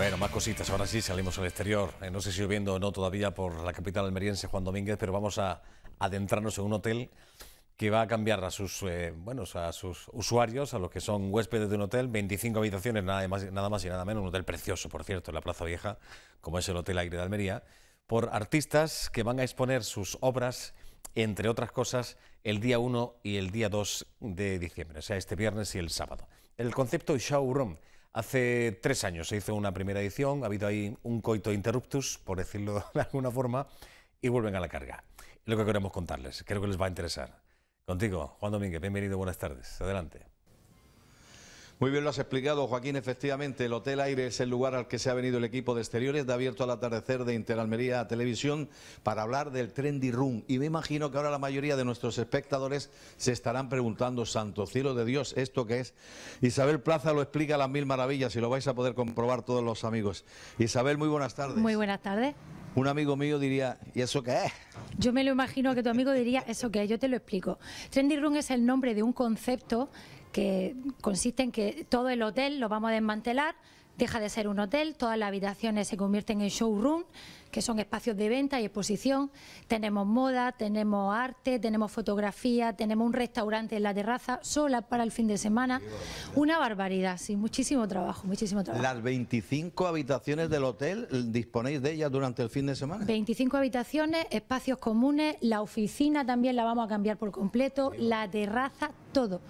Bueno, más cositas. Ahora sí salimos al exterior. Eh, no sé si lloviendo o no todavía por la capital almeriense, Juan Domínguez, pero vamos a adentrarnos en un hotel que va a cambiar a sus, eh, bueno, a sus usuarios, a los que son huéspedes de un hotel, 25 habitaciones, nada más, nada y nada menos, un hotel precioso, por cierto, en la Plaza Vieja, como es el Hotel Aire de Almería, por artistas que van a exponer sus obras, entre otras cosas, el día 1 y el día 2 de diciembre, o sea, este viernes y el sábado. El concepto showroom Hace tres años se hizo una primera edición, ha habido ahí un coito interruptus, por decirlo de alguna forma, y vuelven a la carga. lo que queremos contarles, creo que les va a interesar. Contigo, Juan Domínguez, bienvenido, buenas tardes, adelante. Muy bien lo has explicado, Joaquín. Efectivamente, el Hotel Aire es el lugar al que se ha venido el equipo de exteriores. De abierto al atardecer de Interalmería Televisión para hablar del Trendy Room. Y me imagino que ahora la mayoría de nuestros espectadores se estarán preguntando, santo cielo de Dios, ¿esto qué es? Isabel Plaza lo explica a las mil maravillas y lo vais a poder comprobar todos los amigos. Isabel, muy buenas tardes. Muy buenas tardes. Un amigo mío diría, ¿y eso qué es? Yo me lo imagino que tu amigo diría, ¿eso qué es? Yo te lo explico. Trendy Room es el nombre de un concepto que consiste en que todo el hotel lo vamos a desmantelar, deja de ser un hotel, todas las habitaciones se convierten en showroom, que son espacios de venta y exposición. Tenemos moda, tenemos arte, tenemos fotografía, tenemos un restaurante en la terraza sola para el fin de semana. Una barbaridad, sí, muchísimo trabajo, muchísimo trabajo. ¿Las 25 habitaciones del hotel disponéis de ellas durante el fin de semana? 25 habitaciones, espacios comunes, la oficina también la vamos a cambiar por completo, la terraza, todo.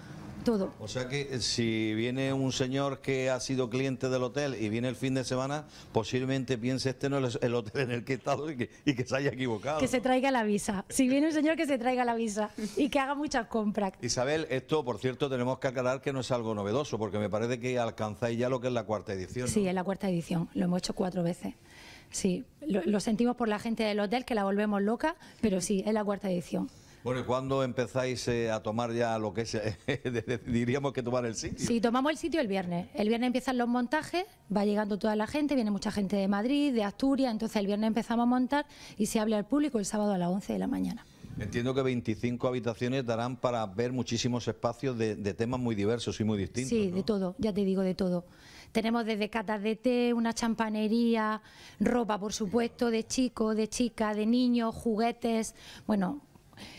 Todo. O sea que eh, si viene un señor que ha sido cliente del hotel y viene el fin de semana, posiblemente piense este no es el hotel en el que he estado y que, se haya equivocado. Que se traiga la visa. Si viene un señor que se traiga la visa y que haga muchas compras. Isabel, esto por cierto tenemos que aclarar que no es algo novedoso porque me parece que alcanzáis ya lo que es la cuarta edición. Sí, es la cuarta edición. Lo hemos hecho cuatro veces. Sí, lo sentimos por la gente del hotel que la volvemos loca, pero sí, es la cuarta edición. Bueno, ¿y cuándo empezáis eh, a tomar ya lo que es, eh, diríamos que tomar el sitio? Sí, tomamos el sitio el viernes. El viernes empiezan los montajes, va llegando toda la gente, viene mucha gente de Madrid, de Asturias, entonces el viernes empezamos a montar y se habla al público el sábado a las 11 de la mañana. Entiendo que 25 habitaciones darán para ver muchísimos espacios de, temas muy diversos y muy distintos. Sí, de todo, ya te digo, de todo. Tenemos desde catas de té, una champanería, ropa, por supuesto, de chico, de chica, de niños, juguetes, bueno,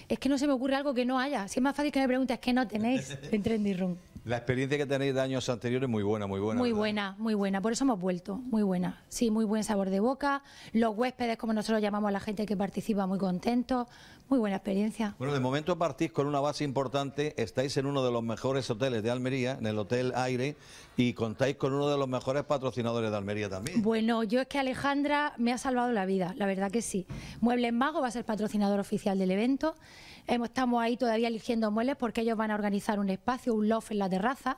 es que no se me ocurre algo que no haya. Si es más fácil que me preguntes que no tenéis en Trendy Room. La experiencia que tenéis de años anteriores muy buena, muy buena. Muy buena, muy buena. Por eso hemos vuelto, muy buena. Sí, muy buen sabor de boca. Los huéspedes, como nosotros llamamos a la gente que participa, muy contentos muy buena experiencia. Bueno, de momento partís con una base importante, estáis en uno de los mejores hoteles de Almería, en el Hotel Aire, y contáis con uno de los mejores patrocinadores de Almería también. Bueno, yo es que Alejandra me ha salvado la vida, la verdad que sí. Muebles Mago va a ser patrocinador oficial del evento. Estamos ahí todavía eligiendo muebles porque ellos van a organizar un espacio, un loft en la terraza,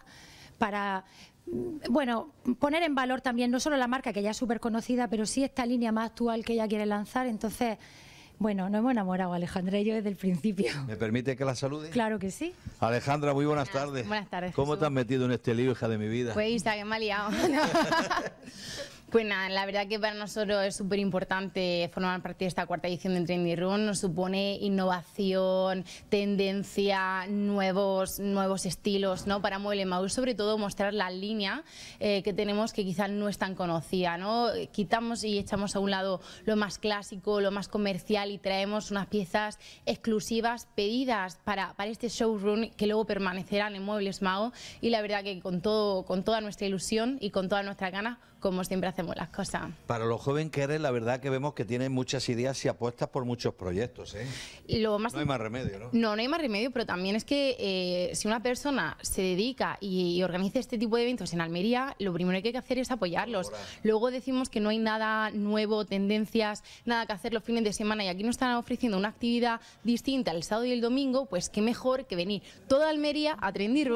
para mm, bueno, poner en valor también no solo la marca que ya es súper conocida, pero sí esta línea más actual que ella quiere lanzar. Entonces, bueno, no hemos enamorado, Alejandra y yo desde el principio. ¿Me permite que la salude? Claro que sí. Alejandra, muy buenas, tardes. Buenas tardes. ¿Cómo te has metido en este lío, hija de mi vida? Pues, que me ha liado. Bueno, pues la verdad que para nosotros es súper importante formar parte de esta cuarta edición de Trendy Room. Nos supone innovación, tendencia, nuevos, nuevos estilos ¿no? para Mueble Y sobre todo mostrar la línea eh, que tenemos que quizás no es tan conocida. ¿no? Quitamos y echamos a un lado lo más clásico, lo más comercial y traemos unas piezas exclusivas pedidas para, para este showroom que luego permanecerán en Muebles Mao. y la verdad que con, todo, con toda nuestra ilusión y con toda nuestra ganas ...como siempre hacemos las cosas. Para los jóvenes que eres, la verdad que vemos que tienes muchas ideas y apuestas por muchos proyectos. ¿eh? Lo más no hay más remedio, ¿no? No, no hay más remedio, pero también es que eh, si una persona se dedica y, organiza este tipo de eventos en Almería, lo primero que hay que hacer es apoyarlos. Luego decimos que no hay nada nuevo, tendencias, nada que hacer los fines de semana y aquí nos están ofreciendo una actividad distinta el sábado y el domingo, pues qué mejor que venir toda Almería a Trendy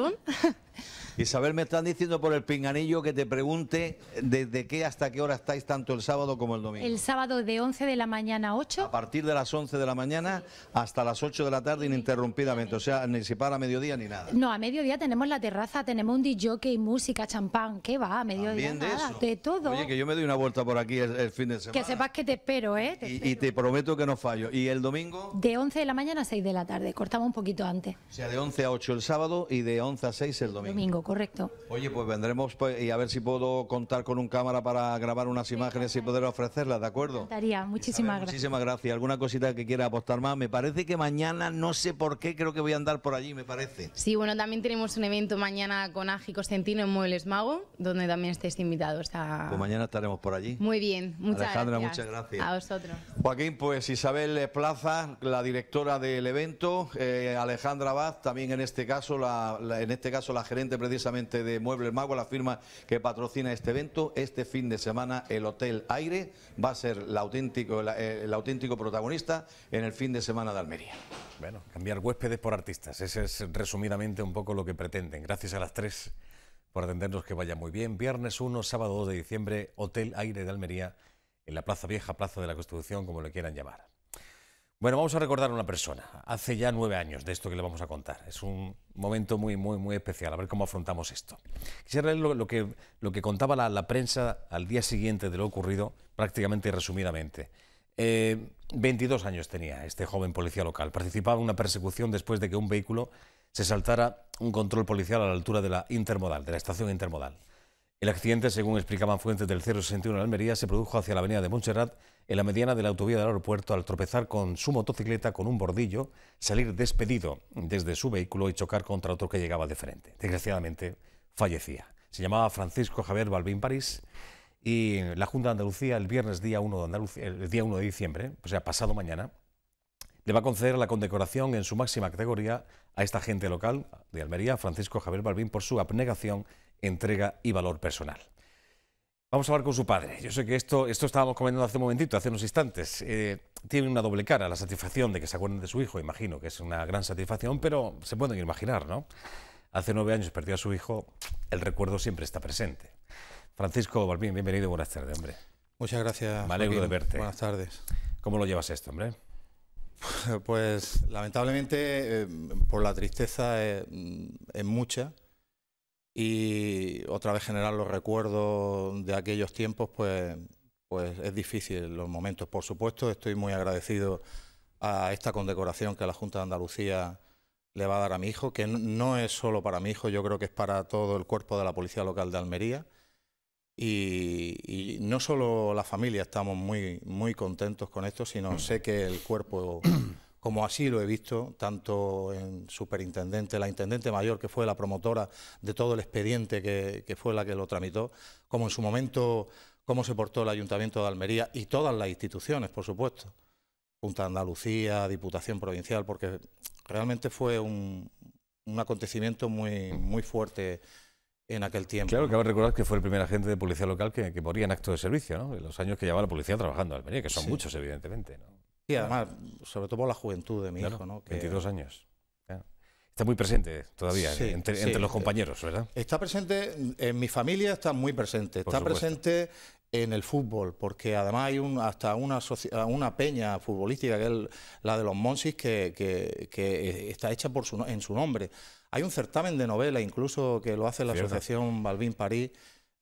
Isabel, me están diciendo por el pinganillo que te pregunte desde qué hasta qué hora estáis tanto el sábado como el domingo. El sábado de 11 de la mañana a 8. A partir de las 11 de la mañana hasta las 8 de la tarde ininterrumpidamente, o sea, ni si para a mediodía ni nada. No, a mediodía tenemos la terraza, tenemos un DJ, música, champán, ¿qué va? A mediodía de, de todo. Oye, que yo me doy una vuelta por aquí el, fin de semana. Que sepas que te espero, ¿eh? y, te prometo que no fallo. ¿Y el domingo? De 11 de la mañana a 6 de la tarde, cortamos un poquito antes. O sea, de 11 a 8 el sábado y de 11 a 6 el domingo domingo, correcto. Oye, pues vendremos pues, y a ver si puedo contar con un cámara para grabar unas imágenes y poder ofrecerlas, ¿de acuerdo? Daría, muchísimas gracias. Muchísimas gracias. ¿Alguna cosita que quiera apostar más? Me parece que mañana, no sé por qué, creo que voy a andar por allí, me parece. Sí, bueno, también tenemos un evento mañana con Ágico Costentino en Muebles Mago, donde también estáis invitados a... Pues mañana estaremos por allí. Muy bien, muchas gracias. Alejandra, muchas gracias. A vosotros. Joaquín, pues Isabel Plaza, la directora del evento, eh, Alejandra Abad, también en este caso la en este caso la gerente precisamente de Muebles Mago, la firma que patrocina este evento. Este fin de semana el Hotel Aire va a ser eh, el auténtico, protagonista en el fin de semana de Almería. Bueno, cambiar huéspedes por artistas, ese es resumidamente un poco lo que pretenden. Gracias a las tres por atendernos, que vaya muy bien. Viernes 1, sábado 2 de diciembre, Hotel Aire de Almería, en la Plaza Vieja, Plaza de la Constitución, como le quieran llamar. Bueno, vamos a recordar a una persona, hace ya nueve años de esto que le vamos a contar. Es un momento muy, muy, muy especial, a ver cómo afrontamos esto. Quisiera leer lo, que, lo que contaba la, prensa al día siguiente de lo ocurrido, prácticamente resumidamente. Eh, 22 años tenía este joven policía local. Participaba en una persecución después de que un vehículo se saltara un control policial a la altura de la intermodal, de la estación intermodal. El accidente, según explicaban fuentes del 061 en Almería, se produjo hacia la avenida de Montserrat en la mediana de la autovía del aeropuerto al tropezar con su motocicleta con un bordillo, salir despedido desde su vehículo y chocar contra otro que llegaba de frente. Desgraciadamente fallecía. Se llamaba Francisco Javier Balbín París y la Junta de Andalucía el viernes día 1 de, Andalucía, el día 1 diciembre, o sea, pasado mañana, le va a conceder la condecoración en su máxima categoría a esta gente local de Almería, Francisco Javier Balbín, por su abnegación, entrega y valor personal. Vamos a hablar con su padre. Yo sé que esto, esto estábamos comentando hace un momentito, hace unos instantes. Eh, tiene una doble cara, la satisfacción de que se acuerden de su hijo, imagino que es una gran satisfacción, pero se pueden imaginar, ¿no? Hace nueve años perdió a su hijo, el recuerdo siempre está presente. Francisco Balbín, bienvenido, buenas tardes, hombre. Muchas gracias. Me alegro de verte. Buenas tardes. ¿Cómo lo llevas esto, hombre? Pues lamentablemente, eh, por la tristeza, eh, es mucha y otra vez generar los recuerdos de aquellos tiempos, pues, pues es difícil los momentos. Por supuesto, estoy muy agradecido a esta condecoración que la Junta de Andalucía le va a dar a mi hijo, que no es solo para mi hijo, yo creo que es para todo el cuerpo de la Policía Local de Almería. Y, no solo la familia estamos muy, muy contentos con esto, sino sé que el cuerpo como así lo he visto tanto en superintendente, la intendente mayor, que fue la promotora de todo el expediente que, fue la que lo tramitó, como en su momento cómo se portó el Ayuntamiento de Almería y todas las instituciones, por supuesto, Junta de Andalucía, Diputación Provincial, porque realmente fue un, acontecimiento muy, muy fuerte en aquel tiempo. Claro, cabe recordar que fue el primer agente de policía local que, moría en acto de servicio, ¿no? En los años que llevaba la policía trabajando en Almería, que son muchos, evidentemente, ¿no? Y además, sobre todo por la juventud de mi hijo, ¿no? 22 años. Está muy presente todavía entre, los compañeros, ¿verdad? Está presente, en mi familia está muy presente. está presente en el fútbol, porque además hay un, hasta una, una peña futbolística, que es la de los Monsis, que, está hecha por su, en su nombre. Hay un certamen de novela, incluso, que lo hace la Asociación Balbín París.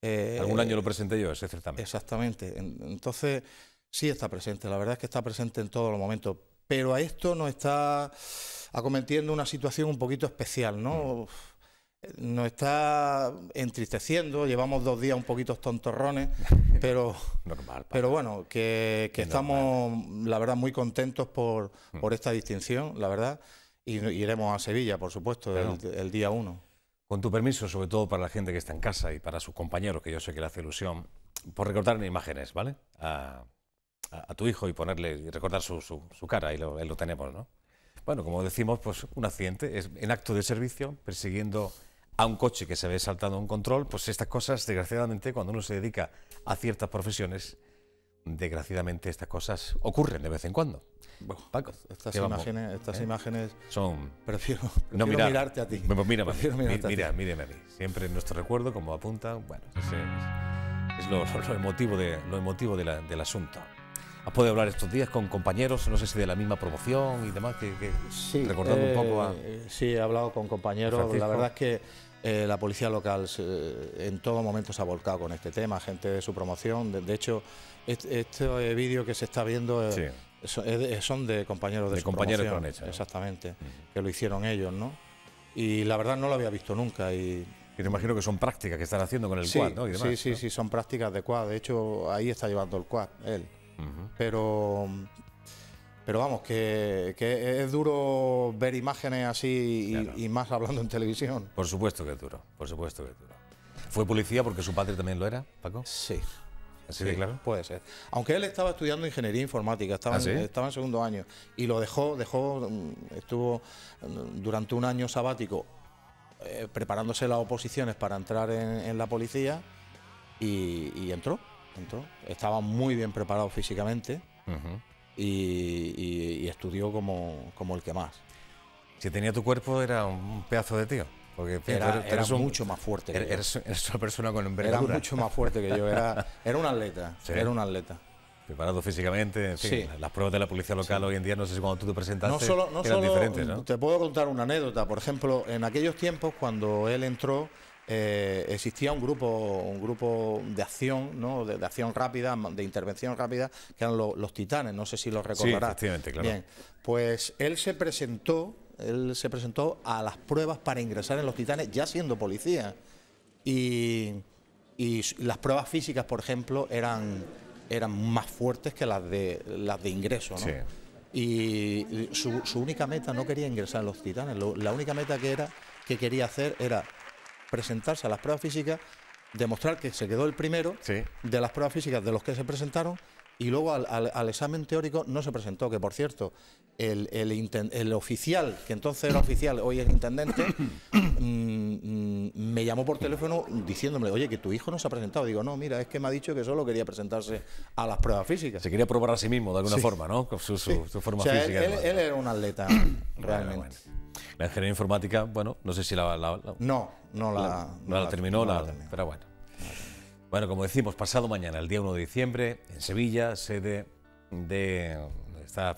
Eh, Algún año lo presenté yo, ese certamen. Exactamente. Entonces, Sí está presente, la verdad es que está presente en todos los momentos, pero a esto nos está acometiendo una situación un poquito especial, ¿no? Mm. Nos está entristeciendo, llevamos dos días un poquito tontorrones, pero, normal, pero bueno, que, estamos, la verdad, muy contentos mm. por, esta distinción, la verdad, y iremos a Sevilla, por supuesto, el, día uno. Con tu permiso, sobre todo para la gente que está en casa y para sus compañeros, que yo sé que le hace ilusión, por recortar imágenes, ¿vale? Ah, a, tu hijo y ponerle y recordar su, su, cara, y lo, lo tenemos, ¿no? Bueno, como decimos, pues un accidente es en acto de servicio, persiguiendo a un coche que se ve saltando un control, pues estas cosas, desgraciadamente, cuando uno se dedica a ciertas profesiones, desgraciadamente estas cosas ocurren de vez en cuando. Bueno, Paco, estas imágenes, estas ¿Eh? imágenes son. Prefiero, no mirarte a ti. Bueno, pues mírame, mira, a a mí. Siempre en nuestro recuerdo, como apunta, bueno, es, lo, lo, emotivo, de, lo emotivo del asunto has podido hablar estos días con compañeros, no sé si de la misma promoción y demás, que, recordando un poco a... Eh, sí, he hablado con compañeros, la verdad es que eh, la policía local en todo momento se ha volcado con este tema, gente de su promoción, de, hecho, este, eh, vídeo que se está viendo... Son, de compañeros de, de compañeros promoción, han exactamente, que lo hicieron ellos, ¿no? Y la verdad no lo había visto nunca y me imagino que son prácticas que están haciendo con el sí, ¿no? sí, sí, sí, son prácticas de quad. De hecho, ahí está llevando el quad, él. Pero. Pero vamos, que, es duro ver imágenes así y, más hablando en televisión. Por supuesto que es duro, por supuesto que duro. ¿Fue policía porque su padre también lo era, Paco? Sí. ¿Así sí, claro? Puede ser. Aunque él estaba estudiando ingeniería informática, estaba, ¿Ah, en, estaba en segundo año y lo dejó, dejó, mm, estuvo mm, durante un año sabático eh, preparándose las oposiciones para entrar en, la policía y entró. Estaba muy bien preparado físicamente y, estudió como, el que más. Si tenía tu cuerpo, era un pedazo de tío. Porque era, mucho más fuerte. Que eres, yo. una persona con envergadura. Era mucho más fuerte que yo. Era, era un atleta. Era un atleta. Preparado físicamente, las pruebas de la policía local hoy en día, no sé si cuando tú te presentaste no solo, diferentes, Te puedo contar una anécdota. Por ejemplo, en aquellos tiempos, cuando él entró, eh, existía un grupo, un grupo de acción, ¿no? de, acción rápida, de intervención rápida, que eran los titanes, no sé si lo recordarás. claro. Bien, pues él se presentó, él se presentó a las pruebas para ingresar en los titanes ya siendo policía. Y, las pruebas físicas, por ejemplo, eran, eran más fuertes que las de, las de ingreso. y su, única meta no quería ingresar en los titanes, la única meta que era que quería hacer era presentarse a las pruebas físicas, demostrar que se quedó el primero de las pruebas físicas de los que se presentaron y luego al, examen teórico no se presentó, que por cierto, el, el, oficial, que entonces era oficial, hoy es intendente, mm, mm, me llamó por teléfono diciéndome, oye, que tu hijo no se ha presentado. Digo, no, mira, es que me ha dicho que solo quería presentarse a las pruebas físicas. Se quería probar a sí mismo, de alguna forma, ¿no? Con su, su, sí. forma física. Él, era un atleta, realmente. La ingeniería informática, bueno, no sé si la... no, no la, terminó, no la, terminó, pero bueno. Bueno, como decimos, pasado mañana, el día 1 de diciembre, en Sevilla, sede de la,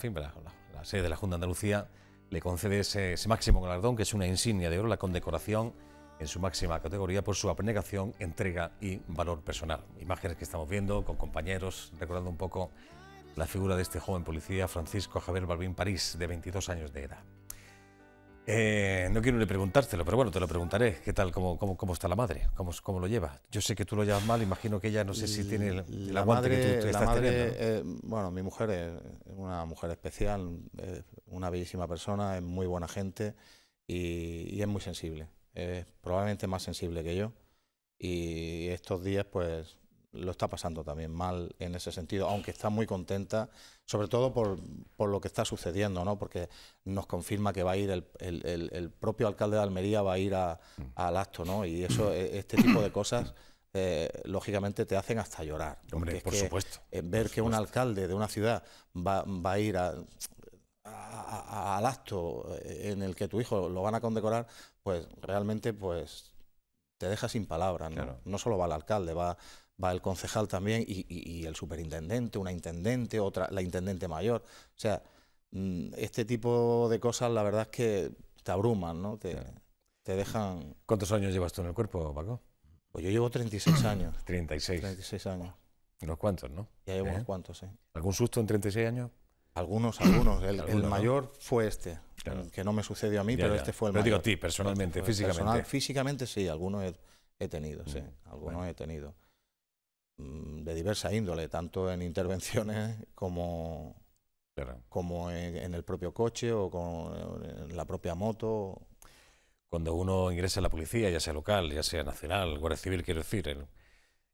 sede de la Junta de Andalucía, le concede ese, máximo galardón, que es una insignia de oro, la condecoración en su máxima categoría por su abnegación, entrega y valor personal. Imágenes que estamos viendo con compañeros, recordando un poco la figura de este joven policía, Francisco Javier Balbín París, de 22 años de edad. Eh, no quiero ni preguntártelo, pero bueno, te lo preguntaré. ¿Qué tal? ¿Cómo, cómo, está la madre? ¿Cómo, ¿Cómo, lo lleva? Yo sé que tú lo llevas mal, imagino que ella no sé si tiene el, la aguante madre, que tú, eh, bueno, mi mujer es una mujer especial, una bellísima persona, es muy buena gente y, y es muy sensible. probablemente más sensible que yo. Y estos días, pues, lo está pasando también mal en ese sentido, aunque está muy contenta, sobre todo por, por lo que está sucediendo, ¿no? porque nos confirma que va a ir el, el, propio alcalde de Almería va a ir al acto, ¿no? y eso, e, este tipo de cosas... Eh, lógicamente te hacen hasta llorar. Hombre, por supuesto. Eh, ver que un alcalde de una ciudad va, a ir al acto eh, en el que tu hijo lo van a condecorar, pues realmente pues te deja sin palabras. ¿no? no solo va el alcalde, va va el concejal también y, el superintendente, una intendente, otra, la intendente mayor. O sea, mm, este tipo de cosas la verdad es que te abruman, ¿no? Te, te dejan... ¿Cuántos años llevas tú en el cuerpo, Paco? Pues yo llevo 36 años. 36. 36 años. Unos cuantos, ¿no? Ya llevo ¿Eh? unos cuantos, sí. ¿Algún susto en 36 años? Algunos, algunos. El, mayor fue este, que no me sucedió a mí, pero este fue el mayor. Pero digo a ti, personalmente, este físicamente. físicamente sí, algunos he, tenido, sí. Mm. Algunos he tenido. Mm, de diversa índole, tanto en intervenciones como, como en, el propio coche o con, en la propia moto. Cuando uno ingresa a la policía, ya sea local, ya sea nacional, Guardia Civil, quiero decir,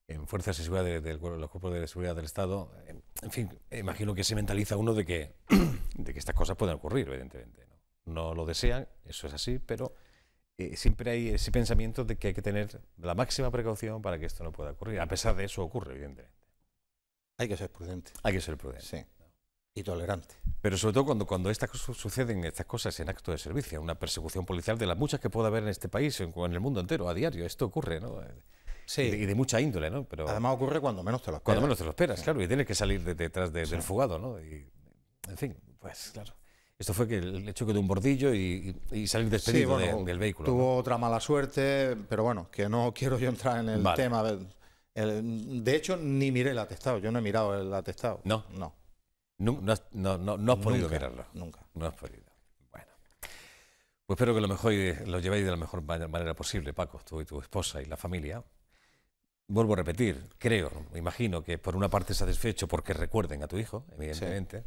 en, Fuerzas de Seguridad del cuerpo Cuerpos de Seguridad del Estado, en, fin, imagino que se mentaliza uno de que, de que estas cosas pueden ocurrir, evidentemente. ¿no? no lo desean, eso es así, pero eh, siempre hay ese pensamiento de que hay que tener la máxima precaución para que esto no pueda ocurrir. A pesar de eso ocurre, evidentemente. Hay que ser prudente. Hay que ser prudente. Sí. Y tolerante. Pero sobre todo cuando, cuando estas suceden estas cosas en acto de servicio, una persecución policial de las muchas que puede haber en este país o en, el mundo entero a diario, esto ocurre, ¿no? Sí. Y de, mucha índole, ¿no? Pero Además ocurre cuando menos te lo esperas. Cuando menos te lo esperas, claro, y tienes que salir detrás del fugado, ¿no? Y, en fin, pues claro. Esto fue que el hecho que de un bordillo y, salir despedido del vehículo. Tuvo otra mala suerte, pero bueno, que no quiero yo entrar en el tema. de hecho, ni miré el atestado. Yo no he mirado el atestado. No. No. No, no, has, no, podido mirarlo. Nunca. No has podido. Bueno. Pues espero que lo mejor lo llevéis de la mejor manera posible, Paco, tú y tu esposa y la familia. Vuelvo a repetir, creo, imagino que por una parte satisfecho porque recuerden a tu hijo, evidentemente.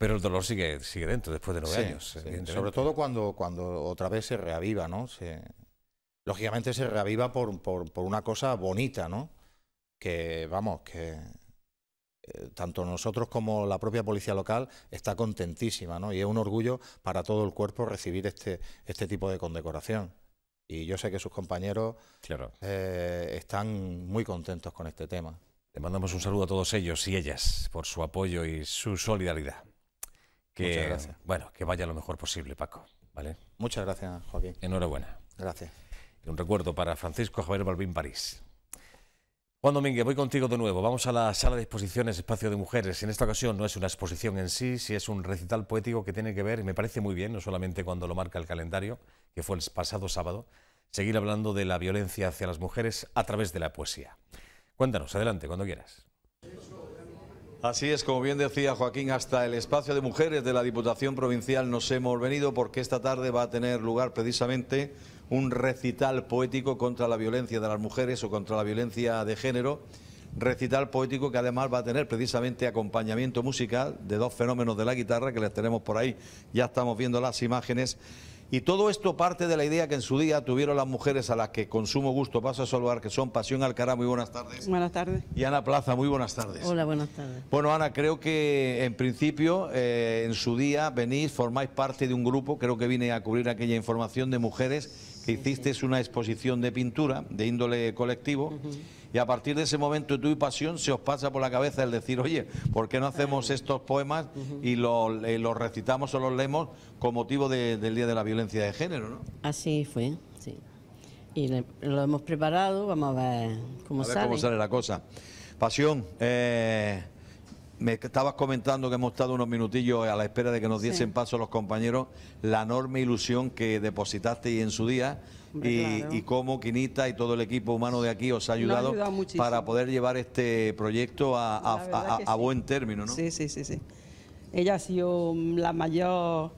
Pero el dolor sigue, sigue dentro después de nueve años. Sobre todo cuando, cuando otra vez se reaviva, ¿no? lógicamente se reaviva por, una cosa bonita, ¿no? Que, vamos, que eh, tanto nosotros como la propia policía local está contentísima, ¿no? Y es un orgullo para todo el cuerpo recibir este, este tipo de condecoración. Y yo sé que sus compañeros eh, están muy contentos con este tema. Le mandamos un saludo a todos ellos y ellas por su apoyo y su solidaridad. Muchas gracias. bueno, que vaya lo mejor posible, Paco. ¿vale? Muchas gracias, Joaquín. Enhorabuena. Gracias. un recuerdo para Francisco Javier Balbín París. Juan Domínguez, voy contigo de nuevo. Vamos a la sala de exposiciones Espacio de Mujeres. En esta ocasión no es una exposición en sí, sí es un recital poético que tiene que ver, y me parece muy bien, no solamente cuando lo marca el calendario, que fue el pasado sábado, seguir hablando de la violencia hacia las mujeres a través de la poesía. Cuéntanos, adelante, cuando quieras. Así es, como bien decía Joaquín, hasta el espacio de mujeres de la Diputación Provincial nos hemos venido porque esta tarde va a tener lugar precisamente un recital poético contra la violencia de las mujeres o contra la violencia de género. Recital poético que además va a tener precisamente acompañamiento musical de dos fenómenos de la guitarra que les tenemos por ahí. Ya estamos viendo las imágenes y todo esto parte de la idea que en su día tuvieron las mujeres a las que con sumo gusto paso a saludar, que son Pasión Alcará, muy buenas tardes. Buenas tardes. Y Ana Plaza, muy buenas tardes. Hola, buenas tardes. Bueno, Ana, creo que en principio, eh, en su día, venís, formáis parte de un grupo, creo que vine a cubrir aquella información de mujeres, que hiciste hicisteis una exposición de pintura de índole colectivo. Y a partir de ese momento de tu y pasión se os pasa por la cabeza el decir, oye, ¿por qué no hacemos estos poemas y eh, los, recitamos o los leemos con motivo del Día de la Violencia de Género? ¿no? Así fue, sí. Y lo hemos preparado, vamos a ver cómo a ver sale. la cosa. Pasión, eh, me estabas comentando que hemos estado unos minutillos a la espera de que nos diesen paso los compañeros la enorme ilusión que depositaste en su día y, cómo Quinita y todo el equipo humano de aquí os ha ayudado, para poder llevar este proyecto a, buen término. ¿no? Sí, sí, sí, sí. Ella ha sido la mayor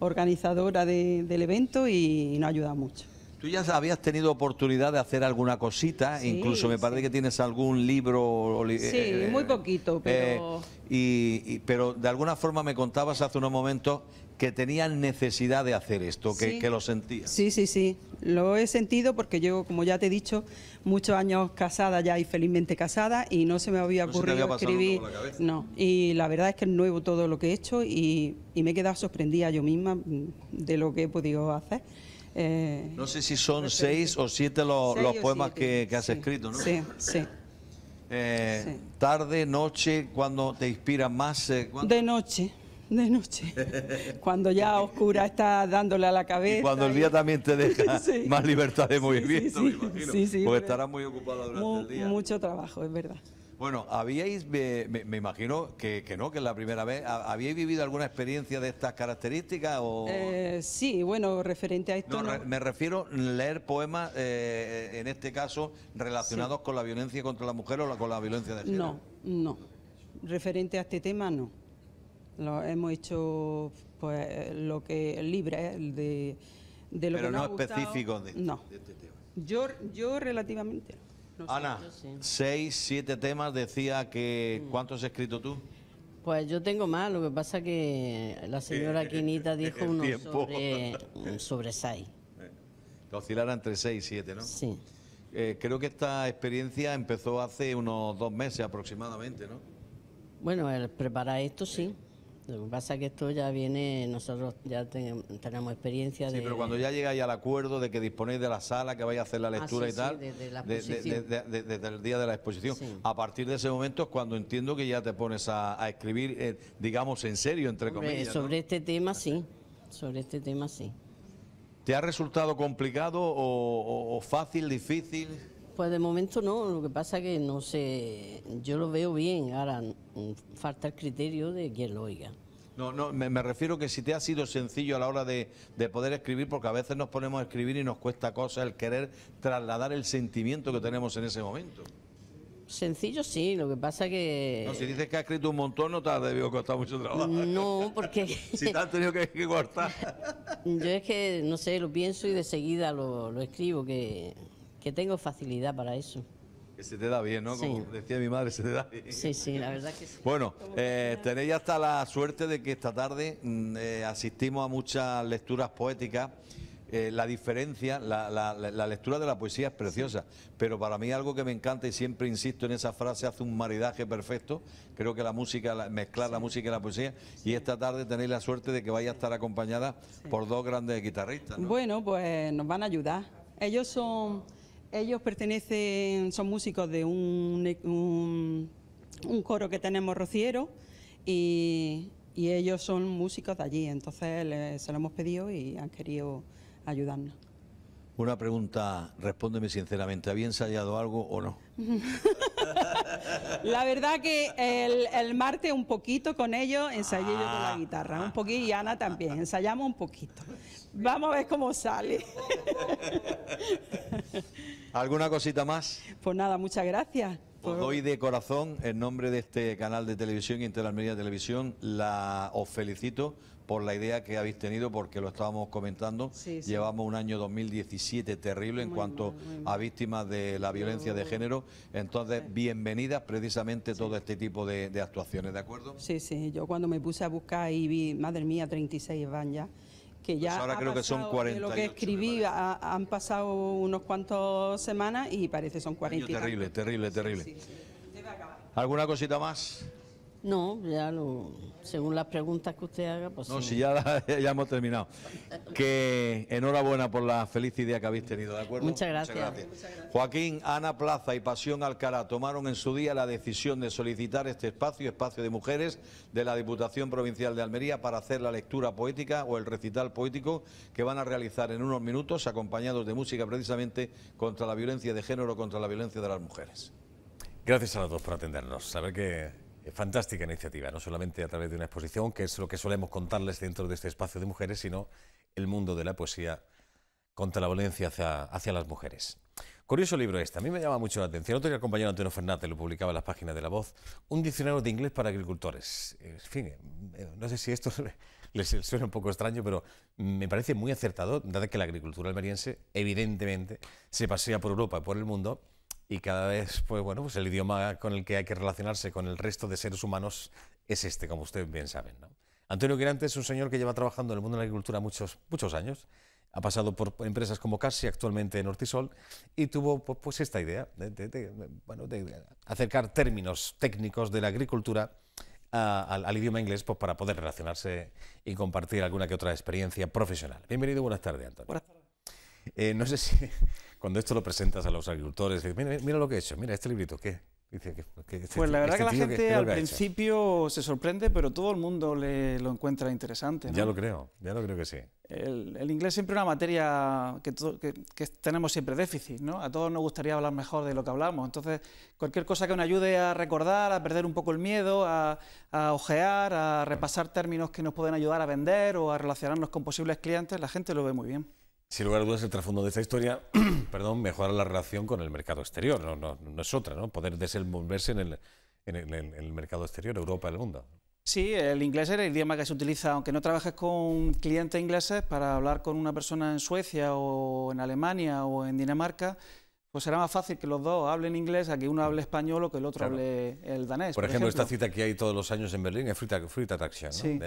organizadora del evento y nos ha ayudado mucho. Tú ya habías tenido oportunidad de hacer alguna cosita, incluso me parece que tienes algún libro. Sí, eh, muy poquito, eh, pero. y, pero de alguna forma me contabas hace unos momentos que tenías necesidad de hacer esto, que, lo sentías. Sí, sí, sí. Lo he sentido porque yo, como ya te he dicho, muchos años casada ya y felizmente casada y no se me había ocurrido escribir. No, y la verdad es que es nuevo todo lo que he hecho y, y me he quedado sorprendida yo misma de lo que he podido hacer. Eh, no sé si son seis o siete los, poemas Que, has escrito, ¿no? Sí, sí. Eh, tarde, noche, cuando te inspira más. Eh, de noche. De noche, cuando ya oscura está dándole a la cabeza. Y cuando el día también te deja más libertad de movimiento, me imagino. porque estarás muy ocupado durante el día. Mucho trabajo, es verdad. Bueno, habíais, me, imagino que, que, no, que es la primera vez, ¿habíais vivido alguna experiencia de estas características? O... Eh, sí, bueno, referente a esto... No, me refiero a leer poemas, eh, eh, en este caso, relacionados con la violencia contra la mujer o con la violencia de género. No, no, referente a este tema no. Lo hemos hecho pues lo que libre de, lo que nos no específico de, no. de este tema. Yo, yo relativamente Ana, seis, siete temas, decía que... Mm. ¿Cuántos has escrito tú? Pues yo tengo más, lo que pasa que la señora eh, eh, Quinita eh, dijo unos sobre, seis. Que oscilara entre seis y siete, ¿no? Sí. creo que esta experiencia empezó hace unos dos meses aproximadamente, ¿no? Bueno, el preparar esto sí. Lo que pasa es que esto ya viene, nosotros ya tenemos experiencia de... Sí, pero cuando ya llegáis al acuerdo de que disponéis de la sala, que vais a hacer la ah, lectura y tal, desde, desde, el día de la exposición, a partir de ese momento es cuando entiendo que ya te pones a, escribir, eh, digamos, en serio, entre comillas. Sobre este tema sí, sobre este tema sí. ¿Te ha resultado complicado o fácil, difícil? Pues de momento no, lo que pasa que no sé, yo lo veo bien, ahora mm, falta el criterio de quien lo oiga. No, no, me, refiero que si te ha sido sencillo a la hora de, poder escribir, porque a veces nos ponemos a escribir y nos cuesta cosa el querer trasladar el sentimiento que tenemos en ese momento. Sencillo sí, lo que pasa que... No, si dices que has escrito un montón no te ha debido costar mucho trabajo. No, porque... si te has tenido que, que cortar. Yo es que, no sé, lo pienso y de seguida lo, lo escribo, que que tengo facilidad para eso. Que se te da bien, ¿no? Como decía mi madre, se te da bien. Sí, sí, la verdad que sí. Bueno, eh, tenéis hasta la suerte de que esta tarde mm, eh, asistimos a muchas lecturas poéticas. Eh, la diferencia, la, lectura de la poesía es preciosa, pero para mí algo que me encanta y siempre insisto en esa frase, hace un maridaje perfecto, creo que la música, mezclar la música y la poesía, y esta tarde tenéis la suerte de que vaya a estar acompañada por dos grandes guitarristas. Bueno, pues nos van a ayudar. Ellos son ellos pertenecen, son músicos de un, un, coro que tenemos rociero y, ellos son músicos de allí, entonces les, se lo hemos pedido y han querido ayudarnos. Una pregunta, respóndeme sinceramente, ¿había ensayado algo o no? la verdad que el, el, martes un poquito con ellos ensayé yo con la ah. guitarra, un poquito y Ana también, ensayamos un poquito. Vamos a ver cómo sale. ¿Alguna cosita más? Pues nada, muchas gracias. Os pues doy de corazón, en nombre de este canal de televisión, Interalmería Televisión, la, os felicito por la idea que habéis tenido, porque lo estábamos comentando. Llevamos un año 2017 terrible en cuanto a víctimas de la violencia de género. Entonces, bienvenidas precisamente todo este tipo de, de, actuaciones, ¿de acuerdo? Sí, sí. Yo cuando me puse a buscar y vi, madre mía, 36 van ya que pues ya... ahora creo que son 40. Lo que escribí han pasado unos cuantos semanas y parece son 40. terrible, terrible, terrible. ¿Alguna cosita más? No, ya lo, según las preguntas que usted haga, pues... No, si ya, ya hemos terminado. Que enhorabuena por la feliz idea que habéis tenido, ¿de acuerdo? Muchas gracias. Joaquín, Ana Plaza y Pasión Alcará tomaron en su día la decisión de solicitar este espacio, espacio de mujeres, de la Diputación Provincial de Almería para hacer la lectura poética o el recital poético que van a realizar en unos minutos acompañados de música precisamente contra la violencia de género, contra la violencia de las mujeres. Gracias a los dos por atendernos. Saber que eh, fantástica iniciativa, no solamente a través de una exposición, que es lo que solemos contarles dentro de este espacio de mujeres, sino el mundo de la poesía contra la violencia hacia, las mujeres. Curioso libro este, a mí me llama mucho la atención. Otro día el compañero Antonio Fernández lo publicaba en las páginas de La Voz, un diccionario de inglés para agricultores. En fin, eh, eh, no sé si esto les suena un poco extraño, pero me parece muy acertado, dado que la agricultura almeriense evidentemente se pasea por Europa y por el mundo y cada vez, pues bueno, pues el idioma con el que hay que relacionarse con el resto de seres humanos es este, como ustedes bien saben. Antonio Quirante es un señor que lleva trabajando en el mundo de la agricultura muchos, muchos años, ha pasado por empresas como Casi, actualmente en Ortisol, y tuvo pues, pues esta idea de, bueno, de acercar términos técnicos de la agricultura al, idioma inglés pues, para poder relacionarse y compartir alguna que otra experiencia profesional. Bienvenido, buenas tardes, Antonio. Eh, no sé si cuando esto lo presentas a los agricultores, mira, lo que he hecho, mira este librito, ¿qué? que, este pues la verdad este que la gente al principio se sorprende, pero todo el mundo lo encuentra interesante. Ya lo creo, ya lo creo que sí. El, el inglés siempre una materia que, que, tenemos siempre déficit, ¿no? A todos nos gustaría hablar mejor de lo que hablamos. Entonces, cualquier cosa que nos ayude a recordar, a perder un poco el miedo, a, a ojear, a repasar términos que nos pueden ayudar a vender o a relacionarnos con posibles clientes, la gente lo ve muy bien sin lugar a dudas, el trasfondo de esta historia, perdón, mejorar la relación con el mercado exterior, no, es otra, ¿no? Poder desenvolverse en el, mercado exterior, Europa, el mundo. Sí, el inglés es el idioma que se utiliza, aunque no trabajes con clientes ingleses, para hablar con una persona en Suecia o en Alemania o en Dinamarca, pues será más fácil que los dos hablen inglés a que uno hable español o que el otro hable el danés. Por, ejemplo, esta cita que hay todos los años en Berlín es Fruit, frita ¿no? En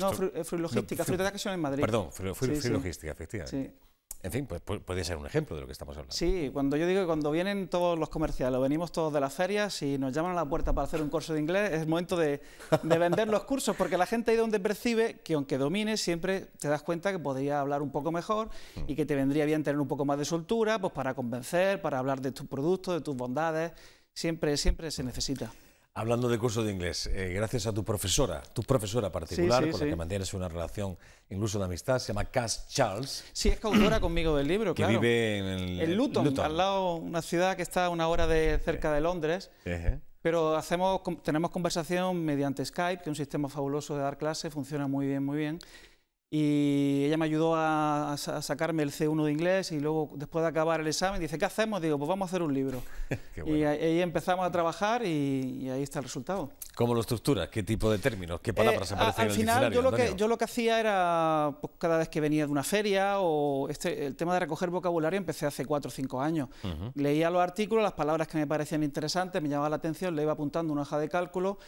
no, Logística, en Madrid. Perdón, Fruit, Logística, efectivamente. En fin, pues puede ser un ejemplo de lo que estamos hablando. Sí, cuando yo digo que cuando vienen todos los comerciales o venimos todos de las ferias y nos llaman a la puerta para hacer un curso de inglés, es momento de, de vender los cursos, porque la gente ahí donde percibe que aunque domines, siempre te das cuenta que podría hablar un poco mejor y que te vendría bien tener un poco más de soltura pues para convencer, para hablar de tus productos, de tus bondades. Siempre, siempre se necesita. Hablando de curso de inglés, eh, gracias a tu profesora, tu profesora particular, con la que mantienes una relación incluso de amistad, se llama Cass Charles. Sí, es coautora conmigo del libro, que vive en, el, Luton, al lado, una ciudad que está a una hora de, cerca de Londres. Eh, eh. Pero hacemos, tenemos conversación mediante Skype, que es un sistema fabuloso de dar clases, funciona muy bien, muy bien y ella me ayudó a, sacarme el C1 de inglés y luego después de acabar el examen dice, ¿qué hacemos? Digo, pues vamos a hacer un libro. Y ahí empezamos a trabajar y, ahí está el resultado. ¿Cómo lo estructura ¿Qué tipo de términos? ¿Qué palabras eh, aparecen al en el final, Yo lo, que, yo lo que hacía era, pues, cada vez que venía de una feria o este, el tema de recoger vocabulario empecé hace cuatro o cinco años. Leía los artículos, las palabras que me parecían interesantes, me llamaba la atención, le iba apuntando una hoja de cálculo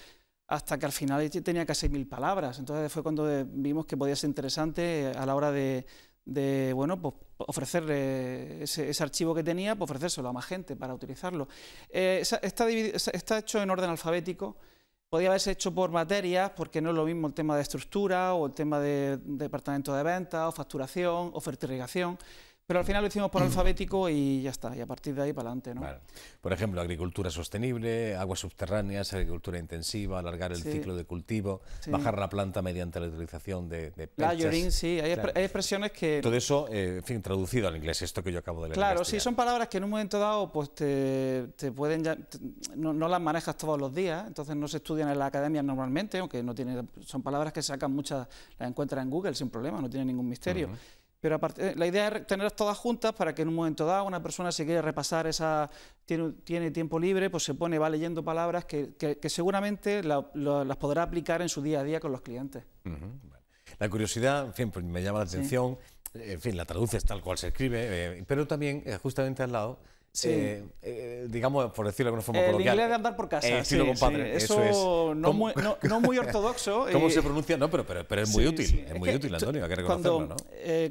hasta que al final tenía casi mil palabras. Entonces fue cuando vimos que podía ser interesante eh, a la hora de, de bueno, pues ofrecerle ese, archivo que tenía, pues ofrecérselo a más gente para utilizarlo. Eh, está, hecho en orden alfabético. podía haberse hecho por materias, porque no es lo mismo el tema de estructura o el tema de, departamento de ventas o facturación o fertilización. Pero al final lo hicimos por mm. alfabético y ya está, y a partir de ahí para adelante. ¿no? por ejemplo, agricultura sostenible, aguas subterráneas, agricultura intensiva, alargar el ciclo de cultivo, bajar la planta mediante la utilización de, de sí, hay, expresiones que... Todo eso, eh, en fin, traducido al inglés, esto que yo acabo de leer. Claro, sí, son palabras que en un momento dado pues te, pueden... no, las manejas todos los días, entonces no se estudian en la academia normalmente, aunque no tienen... Son palabras que sacan muchas... Las encuentras en Google sin problema, no tienen ningún misterio. Pero la idea es tenerlas todas juntas para que en un momento dado una persona se quiere repasar esa, tiene, tiempo libre, pues se pone, va leyendo palabras que, seguramente las podrá aplicar en su día a día con los clientes. La curiosidad, en fin, pues me llama la atención, en fin, la traduce tal cual se escribe, eh, pero también eh, justamente al lado Sí. Eh, eh, digamos, por decirlo de alguna forma el coloquial. inglés de andar por eh, casa. sí lo sí, compadre, Eso, es. No muy, no, no muy ortodoxo. ¿Cómo se pronuncia? No, pero, pero, pero es muy útil. Es, muy útil, Antonio, hay que reconocerlo, cuando,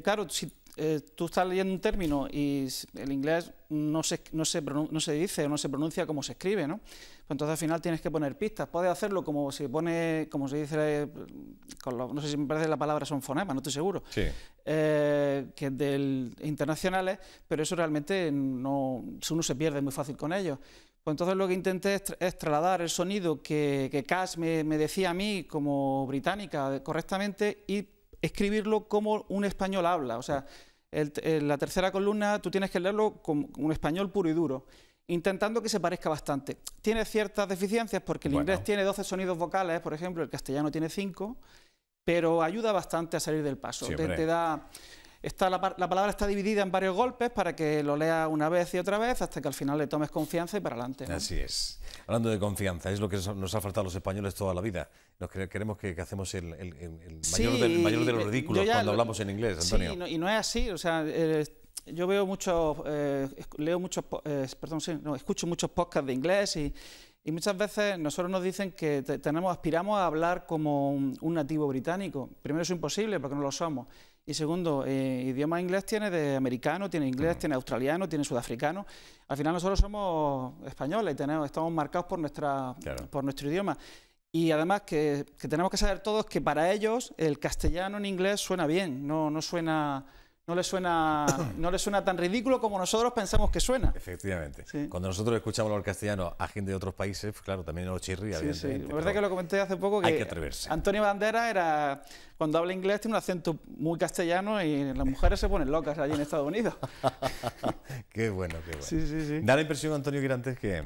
claro, si eh, tú estás leyendo un término y el inglés no se, no se, no se dice o no se pronuncia como se escribe, ¿no? Pues entonces al final tienes que poner pistas. Puedes hacerlo como se pone, como se dice, eh, no sé si me parece la palabra son fonemas, no estoy seguro, sí. eh, que del internacionales, pero eso realmente no, uno se pierde muy fácil con ellos. Pues entonces lo que intenté es, trasladar el sonido que, que Cash me, me decía a mí como británica correctamente y escribirlo como un español habla. O sea, eh, la tercera columna tú tienes que leerlo con un español puro y duro, intentando que se parezca bastante. Tiene ciertas deficiencias porque el inglés tiene 12 sonidos vocales, por ejemplo, el castellano tiene 5, pero ayuda bastante a salir del paso. te da la, palabra está dividida en varios golpes para que lo lea una vez y otra vez hasta que al final le tomes confianza y para adelante. Así es. Hablando de confianza, es lo que nos ha faltado a los españoles toda la vida. Nos queremos que, hacemos el, mayor, del, mayor, de los ridículos cuando hablamos en inglés, Antonio. Sí, y no es así. O sea, eh, yo veo muchos, eh, leo muchos, eh, perdón, sí, escucho muchos podcasts de inglés y, muchas veces nosotros nos dicen que tenemos, aspiramos a hablar como un, nativo británico. Primero es imposible porque no lo somos. Y segundo, eh, idioma inglés tiene de americano, tiene inglés, tiene australiano, tiene sudafricano. Al final nosotros somos españoles, tenemos, estamos marcados por, nuestra, por nuestro idioma. Y además que, que, tenemos que saber todos que para ellos el castellano en inglés suena bien, no, no suena no le, suena, no le suena tan ridículo como nosotros pensamos que suena. Efectivamente. Cuando nosotros escuchamos hablar castellano a gente de otros países, pues claro, también nos chirría. Sí, sí. La verdad que lo comenté hace poco que, hay que atreverse. Antonio Bandera era, cuando habla inglés tiene un acento muy castellano y las mujeres se ponen locas allí en Estados Unidos. qué bueno, qué bueno. Sí, sí, sí. Da la impresión, Antonio, que antes que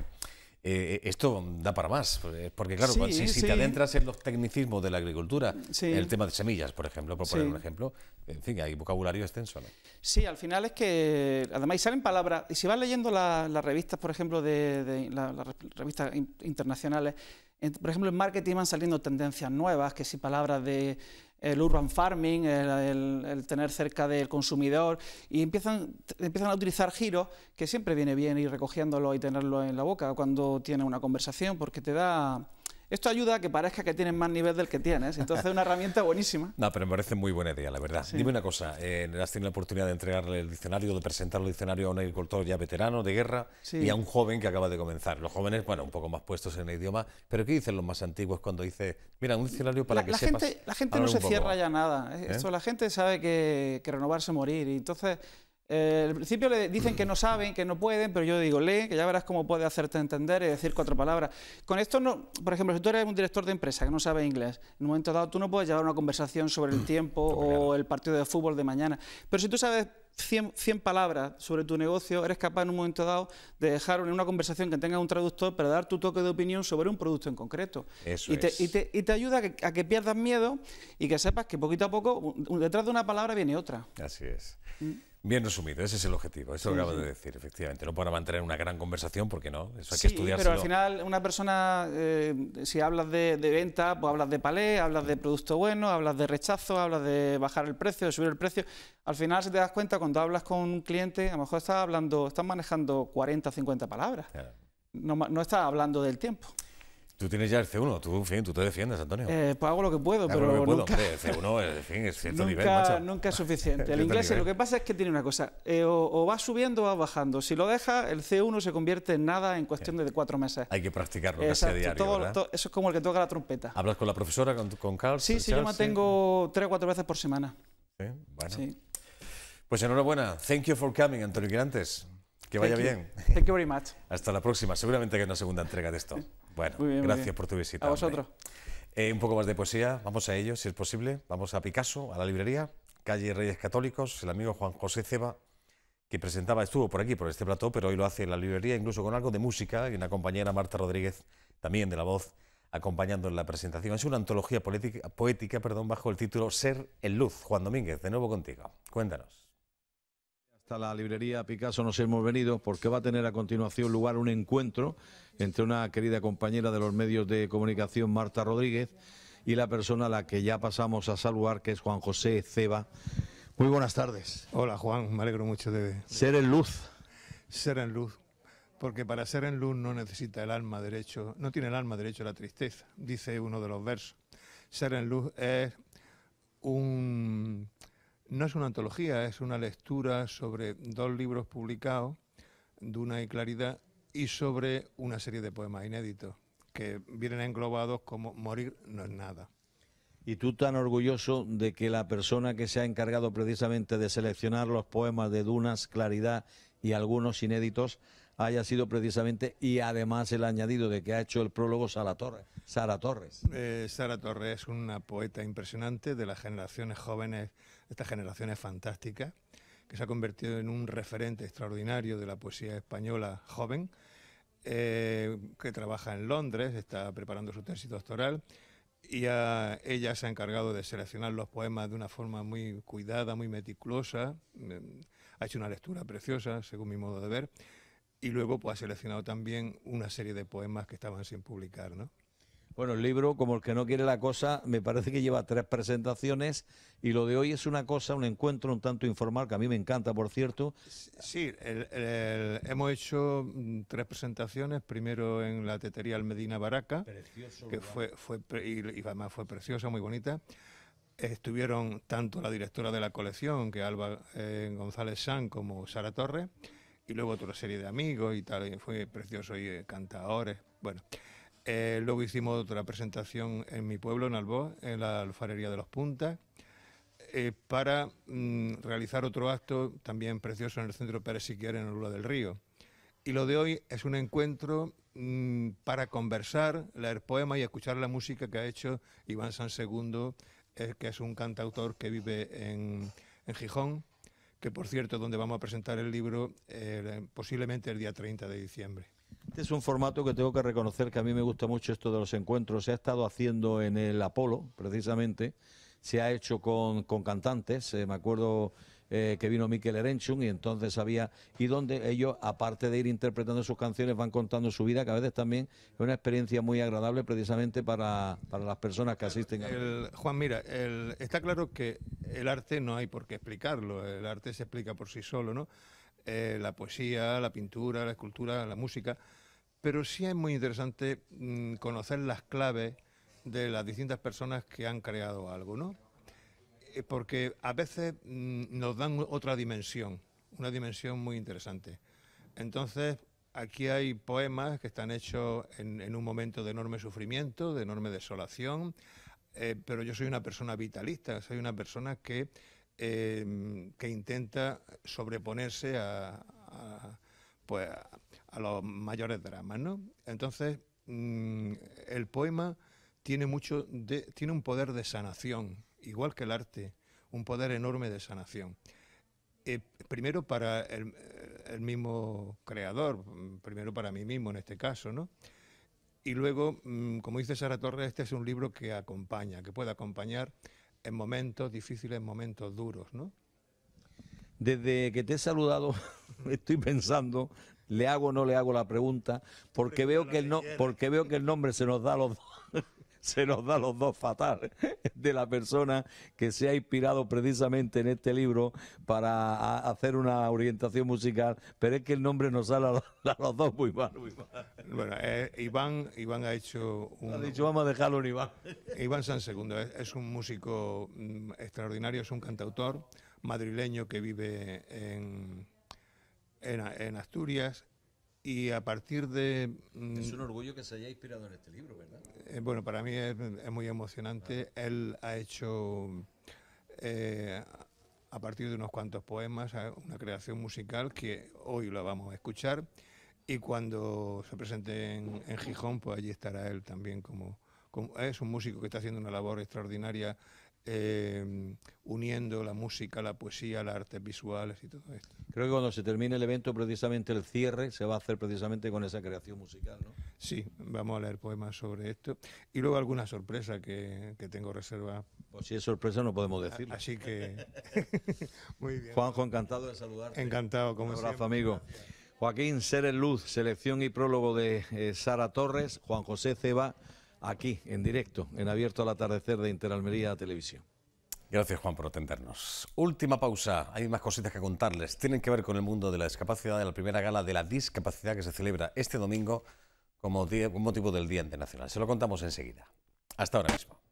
eh, eh, esto da para más, eh, porque claro, si, te adentras en los tecnicismos de la agricultura, el tema de semillas, por ejemplo, por poner un ejemplo, en fin, hay vocabulario extenso. ¿no? Sí, al final es que, además, salen palabras, y si vas leyendo las revistas, por ejemplo, de, las revistas internacionales, por ejemplo, en marketing van saliendo tendencias nuevas, que si palabras de el urban farming, el, tener cerca del consumidor, y empiezan, empiezan a utilizar giros que siempre viene bien ir recogiéndolo y tenerlo en la boca cuando tiene una conversación, porque te da, esto ayuda a que parezca que tienes más nivel del que tienes. Entonces, es una herramienta buenísima. No, pero me parece muy buena idea, la verdad. Dime una cosa: eh, has tenido la oportunidad de entregarle el diccionario, de presentar el diccionario a un agricultor ya veterano de guerra y a un joven que acaba de comenzar. Los jóvenes, bueno, un poco más puestos en el idioma, pero ¿qué dicen los más antiguos cuando dice, mira, un diccionario para la, que la Gente, la gente no se cierra ya nada. ¿eh? ¿Eh? Esto, la gente sabe que, que renovarse morir. Y entonces eh, al principio le dicen que no saben, que no pueden, pero yo digo, lee, que ya verás cómo puede hacerte entender y decir cuatro palabras. Con esto, no, por ejemplo, si tú eres un director de empresa que no sabe inglés, en un momento dado tú no puedes llevar una conversación sobre el mm, tiempo o el partido de fútbol de mañana. Pero si tú sabes 100, palabras sobre tu negocio, eres capaz en un momento dado de dejar una conversación que tenga un traductor para dar tu toque de opinión sobre un producto en concreto. Eso y, te, es. y, te, ayuda a que, pierdas miedo y que sepas que poquito a poco, detrás de una palabra viene otra. Así es. Mm. Bien resumido, ese es el objetivo, eso lo acabo de decir, efectivamente. No para mantener una gran conversación, porque no, eso hay sí, que estudiar Pero al final, una persona, eh, si hablas de, venta, pues hablas de palé, hablas de producto bueno, hablas de rechazo, hablas de bajar el precio, de subir el precio. Al final, si te das cuenta, cuando hablas con un cliente, a lo mejor estás hablando, estás manejando 40 o 50 palabras. No, no estás hablando del tiempo. Tú tienes ya el C1, tú, te defiendes, Antonio. Eh, pues hago lo que puedo, pero nunca... C1 en fin, es cierto nivel, macho. Nunca es suficiente. El inglés lo que pasa es que tiene una cosa, eh, o, va subiendo o va bajando. Si lo deja, el C1 se convierte en nada en cuestión de cuatro meses. Hay que practicarlo casi a diario, Eso es como el que toca la trompeta. ¿Hablas con la profesora, con, con Carl? Sí, sí, yo mantengo tres o cuatro veces por semana. Sí, bueno. Pues enhorabuena. Thank you for coming, Antonio Girantes. Que vaya bien. Thank you very much. Hasta la próxima. Seguramente que hay una segunda entrega de esto. Bueno, gracias por tu visita. A vosotros. Eh, un poco más de poesía. Vamos a ello, si es posible. Vamos a Picasso, a la librería, calle Reyes Católicos. El amigo Juan José Ceba, que presentaba, estuvo por aquí, por este plató, pero hoy lo hace en la librería, incluso con algo de música. Y una compañera, Marta Rodríguez, también de la voz, acompañando en la presentación. Es una antología poética, poética perdón, bajo el título Ser en Luz. Juan Domínguez, de nuevo contigo. Cuéntanos. Hasta la librería Picasso nos hemos venido porque va a tener a continuación lugar un encuentro entre una querida compañera de los medios de comunicación, Marta Rodríguez, y la persona a la que ya pasamos a saludar, que es Juan José Ceba. Muy buenas tardes. Hola Juan, me alegro mucho de... Ser en luz. Ser en luz, porque para ser en luz no necesita el alma derecho, no tiene el alma derecho a la tristeza, dice uno de los versos. Ser en luz es un no es una antología, es una lectura sobre dos libros publicados, Duna y Claridad, y sobre una serie de poemas inéditos que vienen englobados como Morir no es nada. Y tú tan orgulloso de que la persona que se ha encargado precisamente de seleccionar los poemas de Dunas, Claridad y algunos inéditos haya sido precisamente, y además el añadido de que ha hecho el prólogo Sara Torres. Sara Torres, eh, Sara Torres es una poeta impresionante de las generaciones jóvenes esta generación es fantástica, que se ha convertido en un referente extraordinario de la poesía española joven, eh, que trabaja en Londres, está preparando su tesis doctoral y ella se ha encargado de seleccionar los poemas de una forma muy cuidada, muy meticulosa, mm, ha hecho una lectura preciosa, según mi modo de ver, y luego pues, ha seleccionado también una serie de poemas que estaban sin publicar, ¿no? Bueno, el libro, como el que no quiere la cosa, me parece que lleva tres presentaciones y lo de hoy es una cosa, un encuentro un tanto informal, que a mí me encanta, por cierto. Sí, hemos hecho mm, tres presentaciones, primero en la tetería Almedina Baraca, que fue, fue y, además fue preciosa, muy bonita. Estuvieron tanto la directora de la colección, que Alba eh, González San, como Sara Torres, y luego otra serie de amigos y tal, y fue precioso, y eh, cantadores, bueno... Eh, luego hicimos otra presentación en mi pueblo, en Albó, en la alfarería de los Puntas, eh, para mm, realizar otro acto también precioso en el centro Pérez Siquier, en Lula del Río. Y lo de hoy es un encuentro mm, para conversar, leer poemas y escuchar la música que ha hecho Iván San Segundo, eh, que es un cantautor que vive en, Gijón, que por cierto, donde vamos a presentar el libro posiblemente el día 30 de diciembre. Este es un formato que tengo que reconocer que a mí me gusta mucho esto de los encuentros. Se ha estado haciendo en el Apolo, precisamente. Se ha hecho con, cantantes. Eh, me acuerdo eh, que vino Miquel Erenchun y entonces había... Y donde ellos, aparte de ir interpretando sus canciones, van contando su vida, que a veces también es una experiencia muy agradable precisamente para, las personas que asisten. Juan, mira, está claro que el arte no hay por qué explicarlo. El arte se explica por sí solo, ¿no? Eh, la poesía, la pintura, la escultura, la música, pero sí es muy interesante mm, conocer las claves de las distintas personas que han creado algo, ¿no? Eh, porque a veces mm, nos dan otra dimensión, una dimensión muy interesante. Entonces, aquí hay poemas que están hechos en, un momento de enorme sufrimiento, de enorme desolación, eh, pero yo soy una persona vitalista, soy una persona que Em, que intenta sobreponerse a, pues, a los mayores dramas, ¿no? Entonces, mm, el poema tiene, mucho tiene un poder de sanación, igual que el arte, un poder enorme de sanación. Eh, primero para el, mismo creador, mm, primero para mí mismo en este caso, ¿no? Y luego, mm, como dice Sara Torres, este es un libro que acompaña, que puede acompañar en momentos difíciles, en momentos duros, ¿no? Desde que te he saludado, estoy pensando, le hago o no le hago la pregunta, porque veo que el no, porque veo que el nombre se nos da a los dos. se nos da los dos fatal de la persona que se ha inspirado precisamente en este libro para hacer una orientación musical, pero es que el nombre nos sale a los, dos muy mal. Bueno, eh, Iván, Iván ha hecho un... Ha dicho, vamos a dejarlo en Iván. Iván San Segundo es, un músico mm, extraordinario, es un cantautor madrileño que vive en, en Asturias y a partir de... Mm, es un orgullo que se haya inspirado en este libro, ¿verdad? Eh, bueno, para mí es, muy emocionante. Ah. Él ha hecho, eh, a partir de unos cuantos poemas, eh, una creación musical que hoy la vamos a escuchar y cuando se presente en, en Gijón, pues allí estará él también como, como... Es un músico que está haciendo una labor extraordinaria eh, uniendo la música, la poesía, las artes visuales y todo esto. Creo que cuando se termine el evento, precisamente el cierre se va a hacer precisamente con esa creación musical, ¿no? Sí, vamos a leer poemas sobre esto y luego alguna sorpresa que, tengo reserva. Pues si es sorpresa no podemos decirlo. Así que, muy bien. Juanjo, encantado de saludarte. Encantado, como Un abrazo, amigo. Joaquín Seres Luz, selección y prólogo de eh, Sara Torres, Juan José Ceba aquí en directo, en abierto al atardecer de Interalmería Televisión. Gracias Juan por atendernos. Última pausa, hay más cositas que contarles. Tienen que ver con el mundo de la discapacidad, de la primera gala de la discapacidad que se celebra este domingo como motivo del Día Internacional. Se lo contamos enseguida. Hasta ahora mismo.